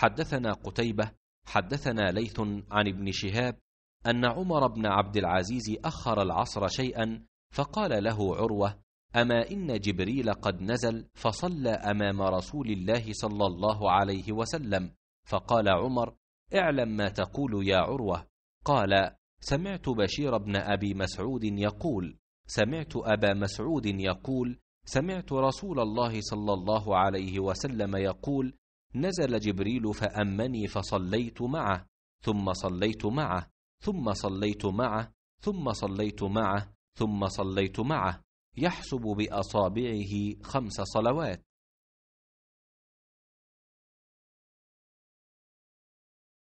حدثنا قتيبة حدثنا ليث عن ابن شهاب أن عمر بن عبد العزيز أخر العصر شيئا فقال له عروة أما إن جبريل قد نزل فصلى أمام رسول الله صلى الله عليه وسلم فقال عمر اعلم ما تقول يا عروة قال سمعت بشير بن أبي مسعود يقول سمعت أبا مسعود يقول سمعت رسول الله صلى الله عليه وسلم يقول نزل جبريل فأمني فصليت معه ثم صليت معه ثم صليت معه ثم صليت معه ثم صليت معه يحسب بأصابعه خمس صلوات